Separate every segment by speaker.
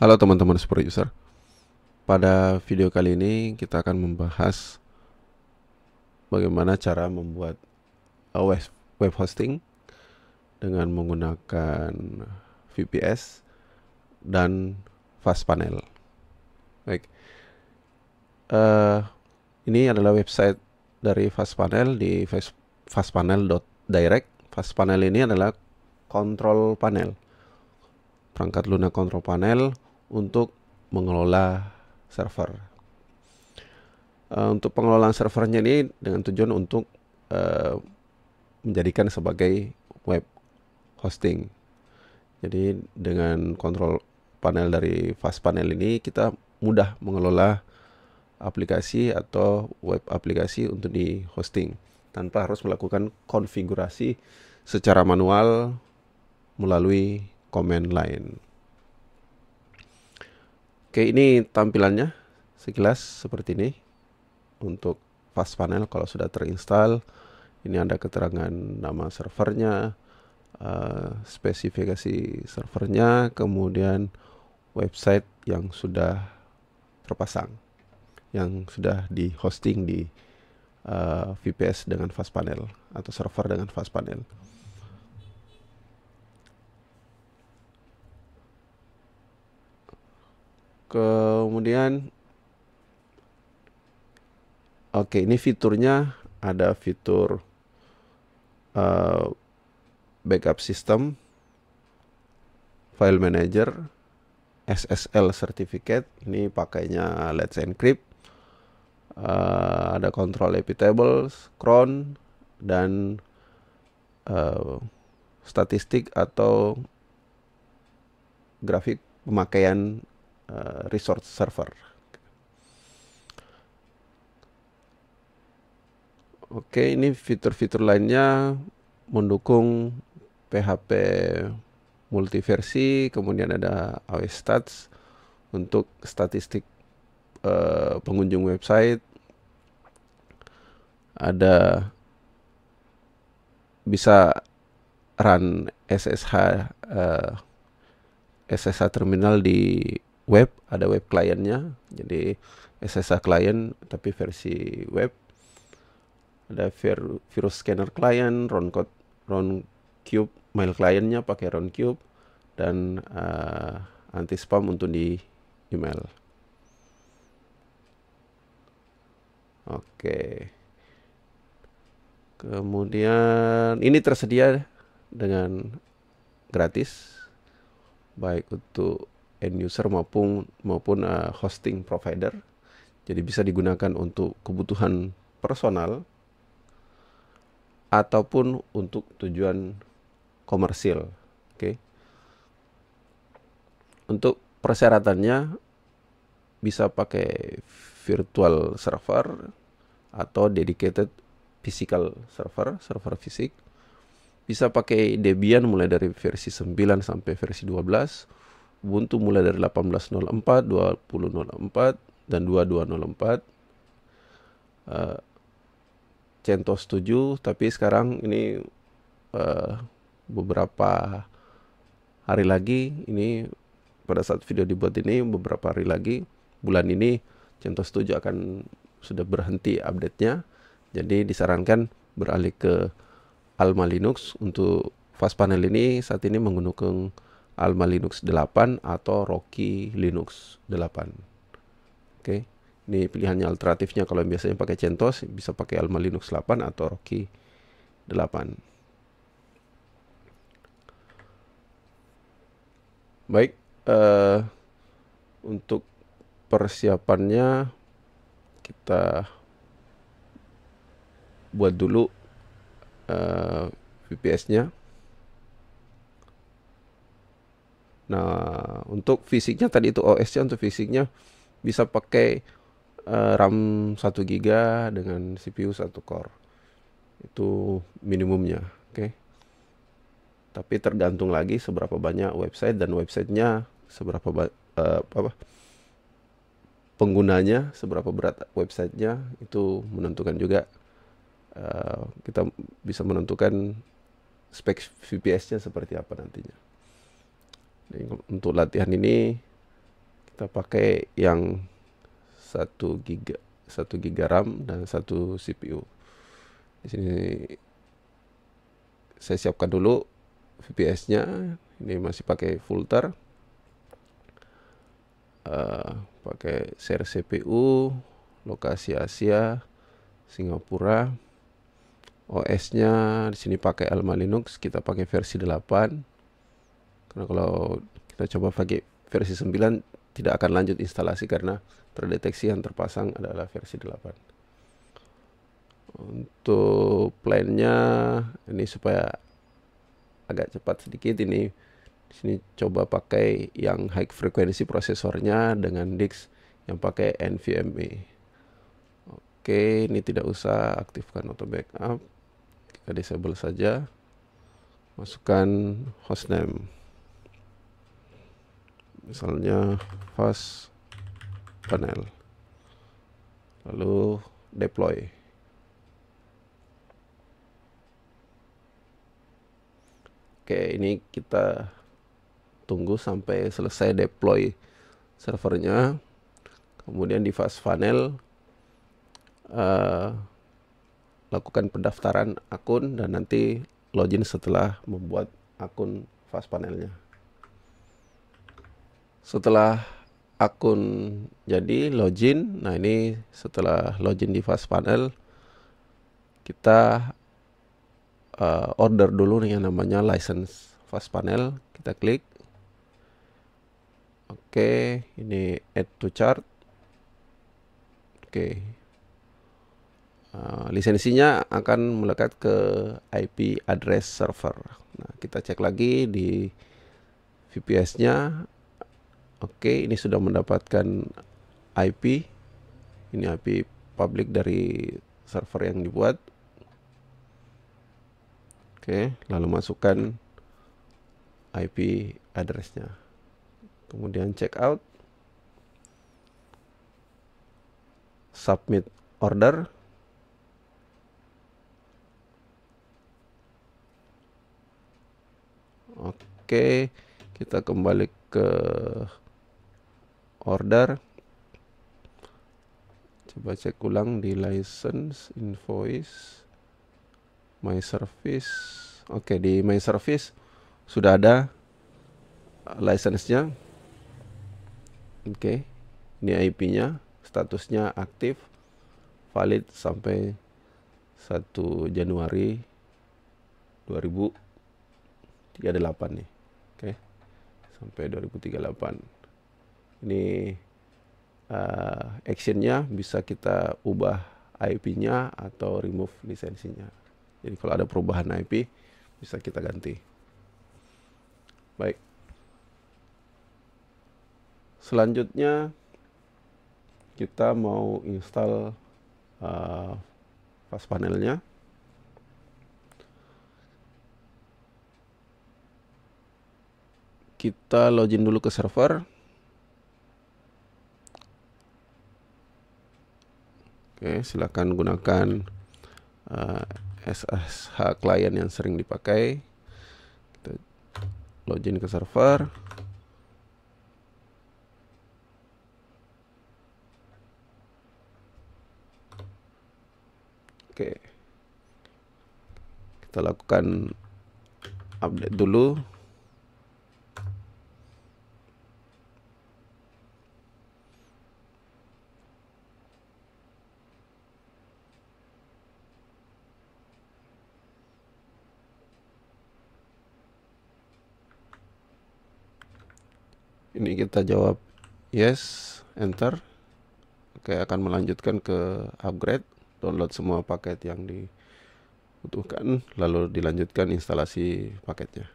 Speaker 1: Halo teman-teman Super User. Pada video kali ini kita akan membahas bagaimana cara membuat uh, web hosting dengan menggunakan VPS dan Fastpanel. Baik. Uh, ini adalah website dari Fastpanel di fastpanel.direct. Fastpanel ini adalah control panel. Perangkat lunak control panel untuk mengelola server. Eh, untuk pengelolaan servernya ini dengan tujuan untuk uh, menjadikan sebagai web hosting. Jadi dengan kontrol panel dari fast panel ini kita mudah mengelola aplikasi atau web aplikasi untuk di hosting tanpa harus melakukan konfigurasi secara manual melalui command line. Oke, ini tampilannya sekilas seperti ini untuk fast panel kalau sudah terinstall. Ini ada keterangan nama servernya, eh, spesifikasi servernya, kemudian website yang sudah terpasang, yang sudah di hosting di uh, eh, VPS dengan fast panel atau server dengan fast panel. kemudian oke ini fiturnya ada fitur uh, backup system file manager SSL certificate ini pakainya Let's Encrypt uh, ada control IP tables, cron dan uh, statistik atau grafik pemakaian Eh, resource server. Oke, ini fitur-fitur lainnya mendukung PHP multiversi, kemudian ada AWS Stats untuk statistik uh, pengunjung website. Ada bisa run SSH uh, eh, SSH terminal di web, ada web kliennya. Jadi SSH client tapi versi web. Ada vir virus scanner client, round cube, mail kliennya pakai cube, dan uh, eh, anti spam untuk di email. Oke. Okay. Kemudian ini tersedia dengan gratis baik untuk end user maupun maupun uh, hosting provider. Jadi bisa digunakan untuk kebutuhan personal ataupun untuk tujuan komersil. Oke. Okay. Untuk persyaratannya bisa pakai virtual server atau dedicated physical server, server fisik. Bisa pakai Debian mulai dari versi 9 sampai versi 12 Ubuntu mulai dari 18.04, 20.04, dan 22.04. Uh, eh, CentOS 7, tapi sekarang ini uh, beberapa hari lagi, ini pada saat video dibuat ini, beberapa hari lagi, bulan ini CentOS 7 akan sudah berhenti update-nya. Jadi disarankan beralih ke Alma Linux untuk fast panel ini saat ini menggunakan Alma Linux 8 atau Rocky Linux 8. Oke. Ini pilihannya alternatifnya kalau biasanya pakai CentOS bisa pakai Alma Linux 8 atau Rocky 8. Baik, uh, untuk persiapannya kita buat dulu uh, eh, VPS-nya. Nah, untuk fisiknya tadi itu OS-nya untuk fisiknya bisa pakai uh, RAM 1 GB dengan CPU 1 core. Itu minimumnya, oke. Okay? Tapi tergantung lagi seberapa banyak website dan websitenya seberapa ba- uh, apa penggunanya, seberapa berat websitenya itu menentukan juga uh, kita bisa menentukan spek VPS-nya seperti apa nantinya untuk latihan ini kita pakai yang 1 giga 1 giga RAM dan satu CPU. Di sini saya siapkan dulu VPS-nya. Ini masih pakai filter. Uh, eh, pakai share CPU, lokasi Asia, Singapura. OS-nya di sini pakai Alma Linux, kita pakai versi 8 karena kalau kita coba pakai versi 9 tidak akan lanjut instalasi karena terdeteksi yang terpasang adalah versi 8. Untuk plannya ini supaya agak cepat sedikit ini di sini coba pakai yang high frequency prosesornya dengan DIX yang pakai NVMe. Oke, ini tidak usah aktifkan auto backup. Kita disable saja. Masukkan hostname misalnya fast panel lalu deploy oke ini kita tunggu sampai selesai deploy servernya kemudian di fast panel uh, lakukan pendaftaran akun dan nanti login setelah membuat akun fast panelnya setelah akun jadi login nah ini setelah login di fast panel kita uh, order dulu nih yang namanya license fast panel kita klik oke okay, ini add to chart oke okay. uh, eh, lisensinya akan melekat ke IP address server nah kita cek lagi di VPS nya Oke, ini sudah mendapatkan IP. Ini IP public dari server yang dibuat. Oke, lalu masukkan IP addressnya. Kemudian check out. Submit order. Oke, kita kembali ke order coba cek ulang di license invoice my service oke di my service sudah ada uh, license-nya oke ini IP-nya statusnya aktif valid sampai 1 Januari 2038 nih oke sampai 2038 ini uh, actionnya bisa kita ubah IP-nya atau remove lisensinya. Jadi kalau ada perubahan IP bisa kita ganti. Baik. Selanjutnya kita mau install uh, eh, pas panelnya. Kita login dulu ke server. Oke, silakan gunakan uh, eh, SSH client yang sering dipakai. Kita login ke server. Oke. Kita lakukan update dulu ini kita jawab yes enter oke akan melanjutkan ke upgrade download semua paket yang dibutuhkan lalu dilanjutkan instalasi paketnya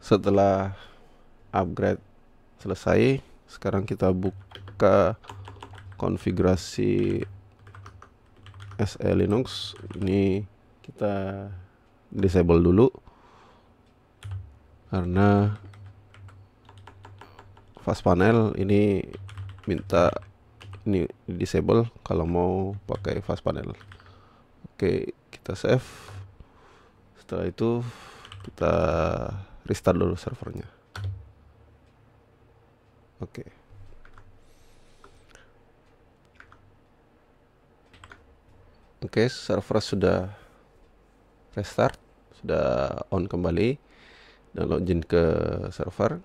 Speaker 1: setelah upgrade selesai sekarang kita buka konfigurasi SE Linux ini kita disable dulu karena fast panel ini minta ini disable kalau mau pakai fast panel oke kita save setelah itu kita restart dulu servernya oke oke server sudah restart sudah on kembali dan login ke server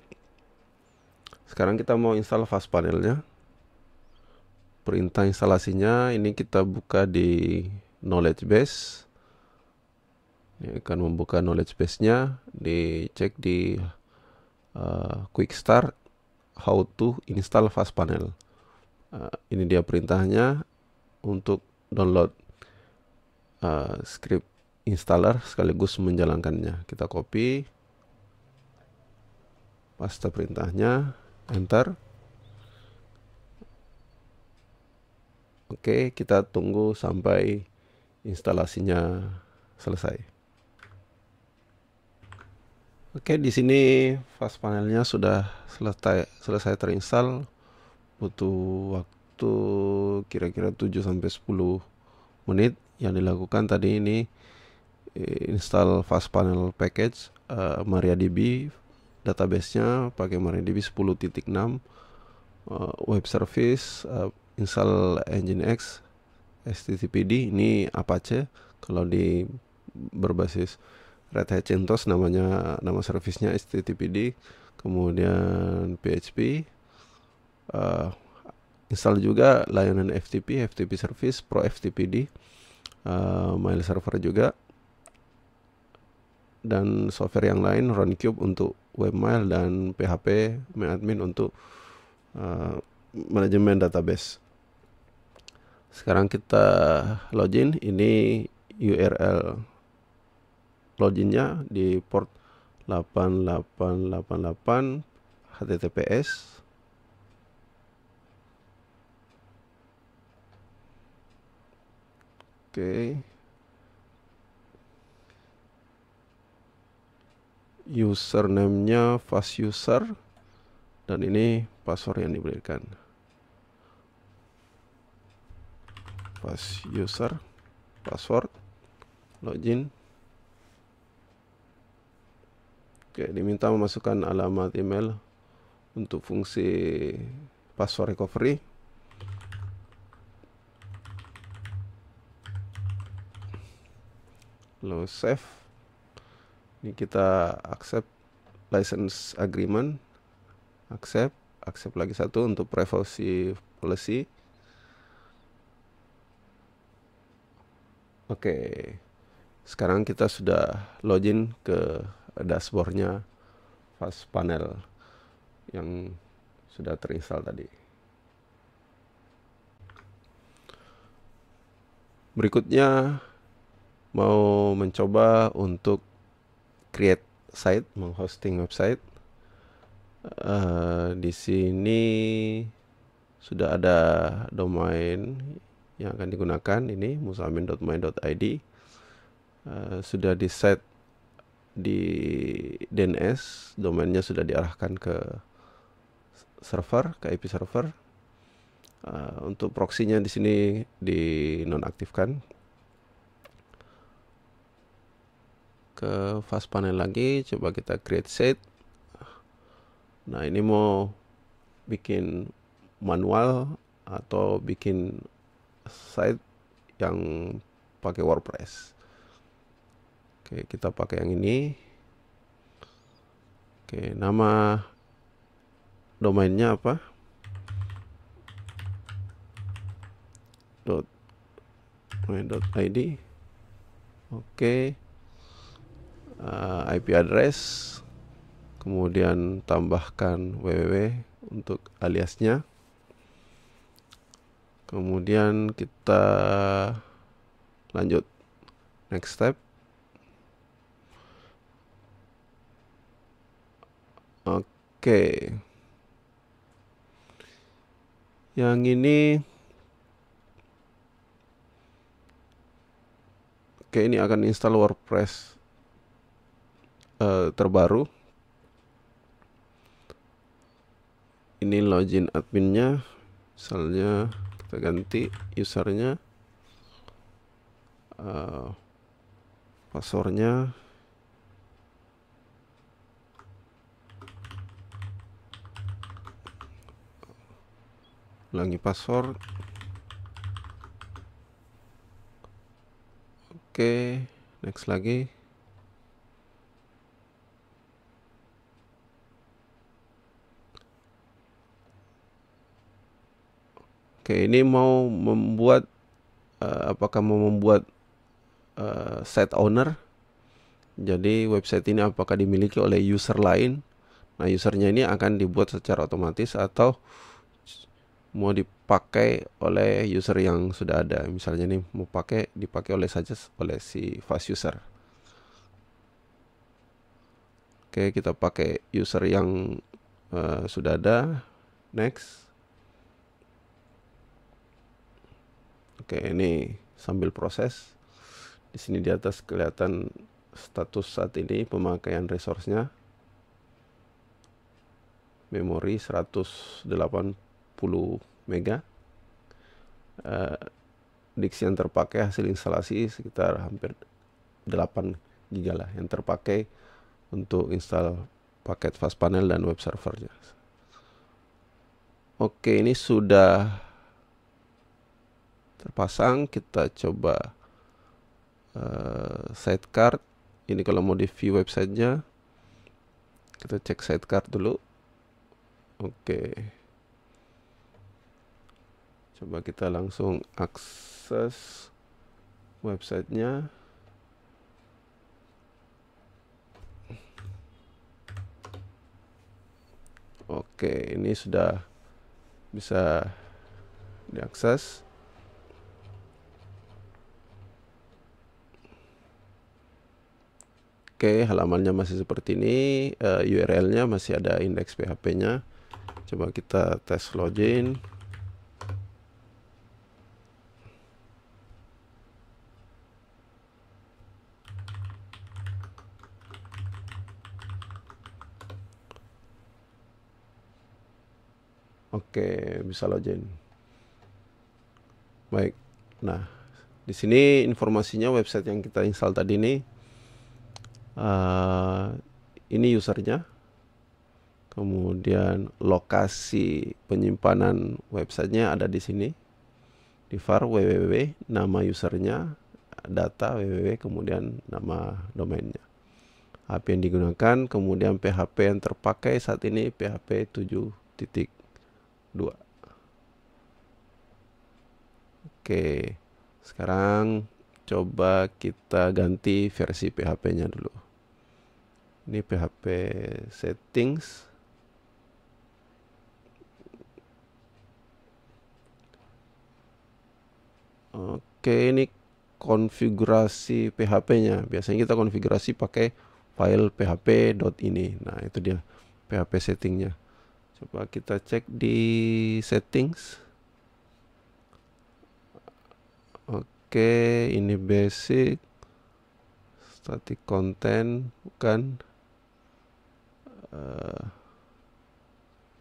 Speaker 1: sekarang kita mau install fast panelnya perintah instalasinya ini kita buka di knowledge base ini akan membuka knowledge base nya cek di uh, quick start how to install fast panel uh, ini dia perintahnya untuk download uh, script installer sekaligus menjalankannya kita copy paste perintahnya enter oke kita tunggu sampai instalasinya selesai Oke, di sini fast panelnya sudah selesai selesai terinstall. Butuh waktu kira-kira 7 sampai 10 menit yang dilakukan tadi ini eh, install fast panel package uh, eh, MariaDB Database-nya pakai MariaDB 10.6 uh, eh, web service uh, install Nginx httpd ini Apache kalau di berbasis Red Hat CentOS namanya nama servicenya httpd kemudian PHP uh, eh, install juga layanan FTP FTP service pro FTPD uh, mail server juga dan software yang lain RunCube untuk webmail dan PHP admin untuk uh, manajemen database. Sekarang kita login. Ini URL loginnya di port 8888 HTTPS Oke. Okay. username-nya fast user dan ini password yang diberikan fast user password login Oke, diminta memasukkan alamat email untuk fungsi password recovery. Lalu save ini kita accept license agreement accept accept lagi satu untuk privacy policy oke okay. sekarang kita sudah login ke dashboardnya fast panel yang sudah terinstall tadi berikutnya mau mencoba untuk create site, menghosting website. Uh, di sini sudah ada domain yang akan digunakan ini musamin.main.id. Uh, eh, sudah di set di DNS, domainnya sudah diarahkan ke server, ke IP server. Uh, untuk proxynya di sini dinonaktifkan ke fast panel lagi coba kita create set nah ini mau bikin manual atau bikin site yang pakai WordPress oke kita pakai yang ini oke nama domainnya apa dot id oke uh, eh, IP address kemudian tambahkan www untuk aliasnya kemudian kita lanjut next step oke okay. yang ini oke okay, ini akan install WordPress Eh, terbaru ini login adminnya misalnya kita ganti usernya uh, passwordnya ulangi password oke okay, next lagi Oke, ini mau membuat uh, apakah mau membuat uh, set owner? Jadi website ini apakah dimiliki oleh user lain? Nah, usernya ini akan dibuat secara otomatis atau mau dipakai oleh user yang sudah ada. Misalnya ini mau pakai dipakai oleh saja oleh si fast user. Oke, kita pakai user yang uh, sudah ada. Next. Oke, ini sambil proses. Di sini di atas kelihatan status saat ini pemakaian resource-nya. Memori 180 mega. Uh, diksi yang terpakai hasil instalasi sekitar hampir 8 GB lah yang terpakai untuk install paket fast panel dan web servernya. Oke, ini sudah terpasang kita coba uh, eh, card ini kalau mau di view websitenya kita cek sidecar dulu oke okay. coba kita langsung akses websitenya oke okay, ini sudah bisa diakses Oke, halamannya masih seperti ini. Uh, eh, URL-nya masih ada indeks PHP-nya. Coba kita tes login. Oke, bisa login. Baik. Nah, di sini informasinya website yang kita install tadi ini uh, ini usernya kemudian lokasi penyimpanan websitenya ada di sini di var www nama usernya data www kemudian nama domainnya HP yang digunakan kemudian PHP yang terpakai saat ini PHP 7.2 oke sekarang coba kita ganti versi PHP nya dulu ini PHP settings oke ini konfigurasi PHP-nya biasanya kita konfigurasi pakai file php dot ini nah itu dia php settingnya coba kita cek di settings oke ini basic static content bukan Eh,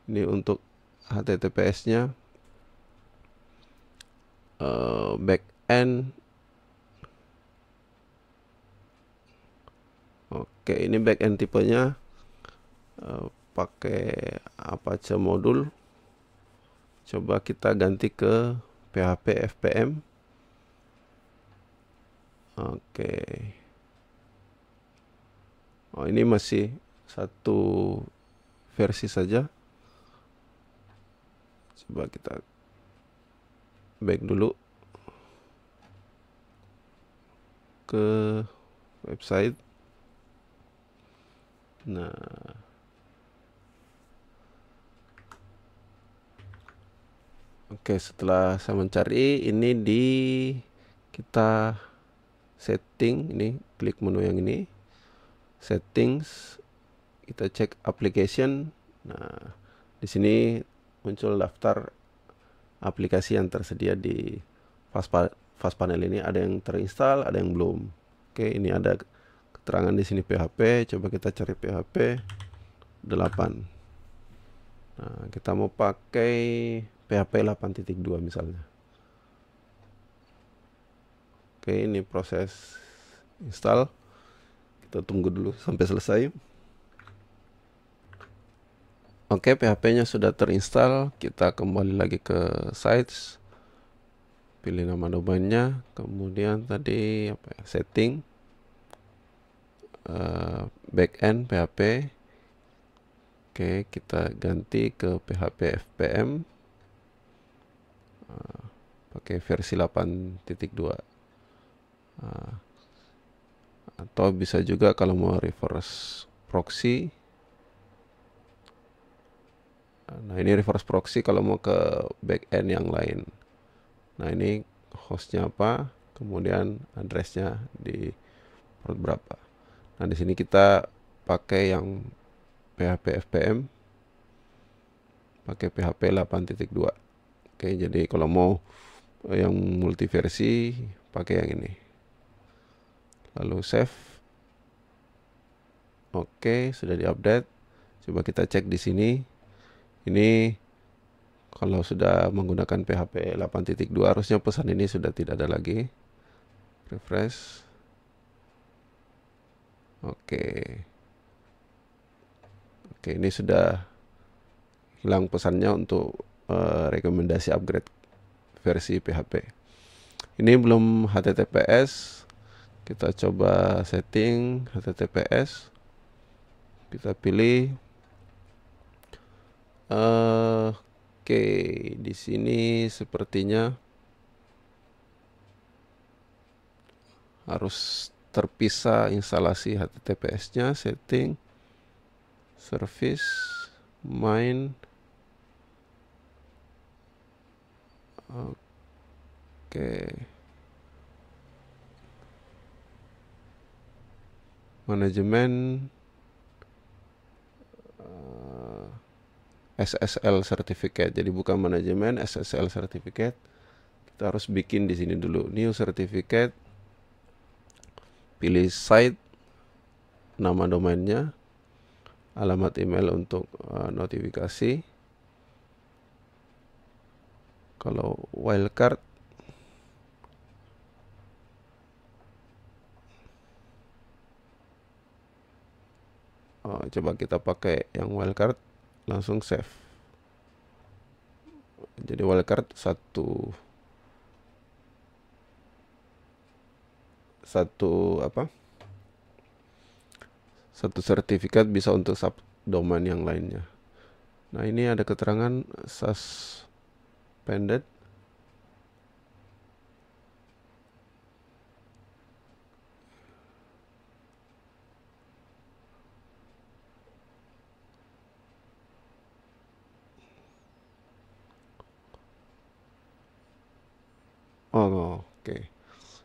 Speaker 1: ini untuk HTTPS-nya uh, eh, end. Oke, ini back end tipenya uh, pakai aja modul. Coba kita ganti ke PHP FPM. Oke. Okay. Oh, ini masih satu versi saja coba kita back dulu ke website nah Oke, setelah saya mencari ini di kita setting ini klik menu yang ini settings kita cek application nah di sini muncul daftar aplikasi yang tersedia di fast panel ini ada yang terinstall ada yang belum oke ini ada keterangan di sini PHP coba kita cari PHP 8 nah kita mau pakai PHP 8.2 misalnya oke ini proses install kita tunggu dulu sampai selesai Oke, okay, PHP-nya sudah terinstall. Kita kembali lagi ke sites. Pilih nama domainnya, kemudian tadi apa ya? Setting uh, eh, backend PHP. Oke, okay, kita ganti ke PHP FPM. Uh, eh, pakai versi 8.2. Uh, eh, atau bisa juga kalau mau reverse proxy Nah ini reverse proxy kalau mau ke backend yang lain. Nah ini hostnya apa, kemudian addressnya di port berapa. Nah di sini kita pakai yang PHP FPM, pakai PHP 8.2. Oke jadi kalau mau yang multi versi pakai yang ini. Lalu save. Oke sudah diupdate. Coba kita cek di sini ini kalau sudah menggunakan PHP 8.2 harusnya pesan ini sudah tidak ada lagi. Refresh. Oke. Oke, ini sudah hilang pesannya untuk uh, rekomendasi upgrade versi PHP. Ini belum HTTPS. Kita coba setting HTTPS. Kita pilih Oke, di sini sepertinya harus terpisah instalasi HTTPS-nya, setting, service, main. Oke. Okay. Manajemen SSL certificate. Jadi bukan manajemen SSL certificate. Kita harus bikin di sini dulu new certificate. Pilih site nama domainnya, alamat email untuk uh, notifikasi. Kalau wildcard Oh, coba kita pakai yang wildcard langsung save jadi wildcard satu satu apa satu sertifikat bisa untuk subdomain yang lainnya nah ini ada keterangan suspended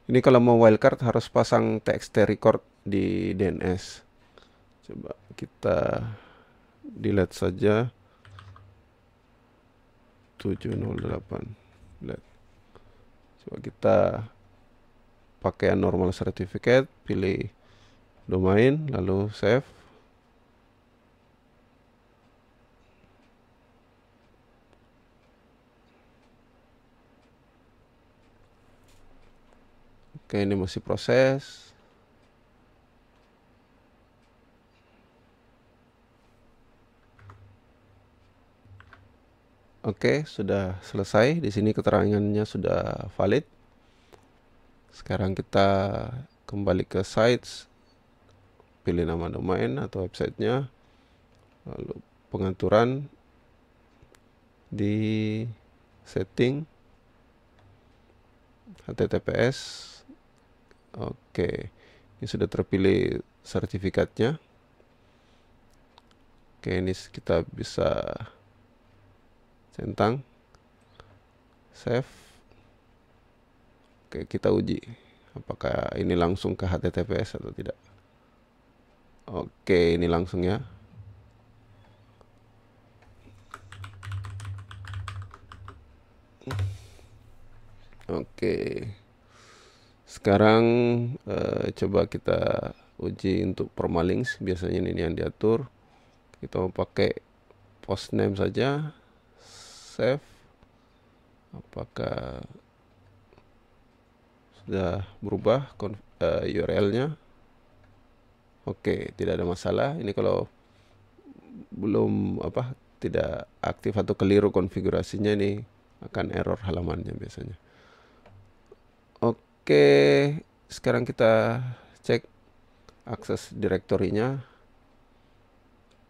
Speaker 1: Ini kalau mau wildcard harus pasang txt record di DNS. Coba kita delete saja 708. Delete. Coba kita pakai normal certificate, pilih domain lalu save. Oke, ini masih proses. Oke, sudah selesai. Di sini keterangannya sudah valid. Sekarang kita kembali ke sites. Pilih nama domain atau websitenya. Lalu pengaturan di setting https Oke, ini sudah terpilih sertifikatnya. Oke, ini kita bisa centang, save. Oke, kita uji apakah ini langsung ke HTTPS atau tidak. Oke, ini langsung ya. Oke. Okay. Sekarang uh, coba kita uji untuk permalinks. Biasanya ini yang diatur. Kita mau pakai post name saja. Save. Apakah sudah berubah uh, eh, URL-nya? Oke, tidak ada masalah. Ini kalau belum apa tidak aktif atau keliru konfigurasinya ini akan error halamannya biasanya. Oke, sekarang kita cek akses direktorinya.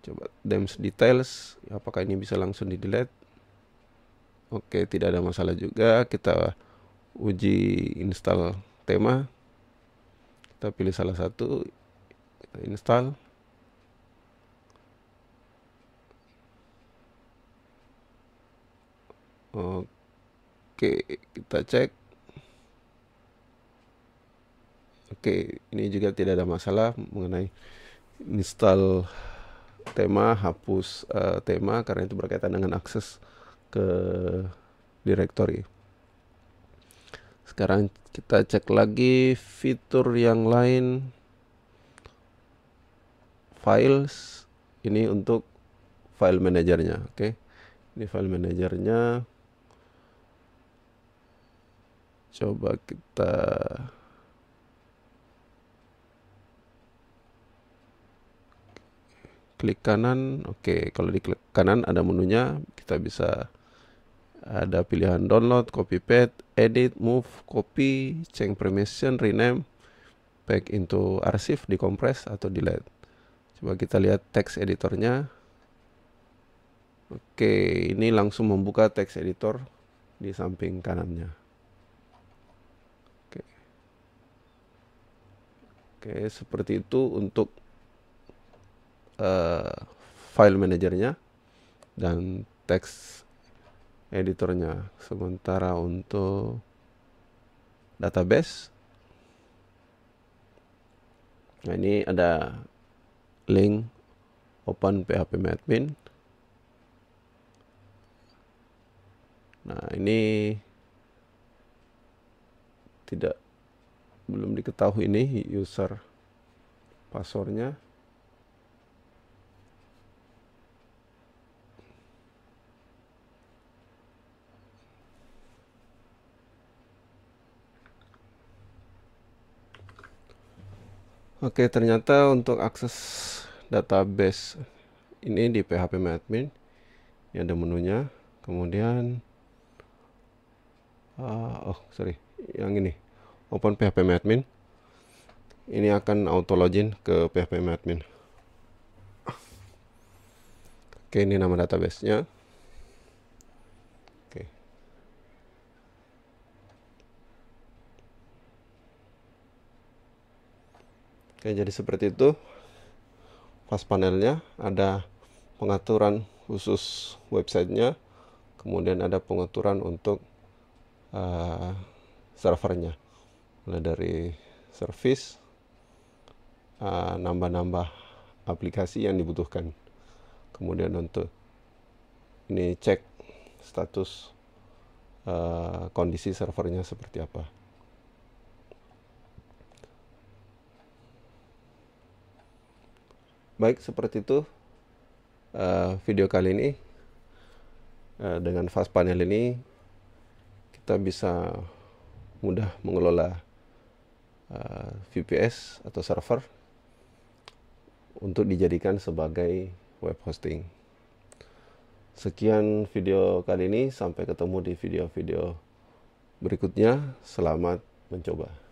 Speaker 1: Coba DEMS details, apakah ini bisa langsung di delete? Oke, tidak ada masalah juga. Kita uji install tema. Kita pilih salah satu, kita install. Oke, kita cek. Oke, ini juga tidak ada masalah mengenai install tema, hapus uh, tema karena itu berkaitan dengan akses ke directory. Sekarang kita cek lagi fitur yang lain files ini untuk file manajernya, oke. Okay? Ini file manajernya. Coba kita klik kanan oke okay. kalau di klik kanan ada menunya kita bisa ada pilihan download, copy paste, edit, move, copy, change permission, rename, back into arsip, decompress atau delete. Coba kita lihat text editornya. Oke, ini langsung membuka text editor di samping kanannya. Oke, seperti itu untuk uh, file manajernya dan text editornya. Sementara untuk database nah ini ada link open PHP admin. Nah, ini tidak belum diketahui ini user passwordnya Oke, ternyata untuk akses database ini di PHP admin ini ada menunya. Kemudian uh, oh, sorry, yang ini. Open PHP admin. Ini akan auto login ke PHP admin. Oke, ini nama databasenya. Oke, jadi seperti itu. Pas panelnya ada pengaturan khusus websitenya, kemudian ada pengaturan untuk uh, servernya, mulai dari service, eh, nambah-nambah uh, aplikasi yang dibutuhkan, kemudian untuk ini cek status uh, kondisi servernya seperti apa. Baik, seperti itu uh, video kali ini. Uh, dengan fast panel ini, kita bisa mudah mengelola uh, eh, VPS atau server untuk dijadikan sebagai web hosting. Sekian video kali ini, sampai ketemu di video-video berikutnya. Selamat mencoba.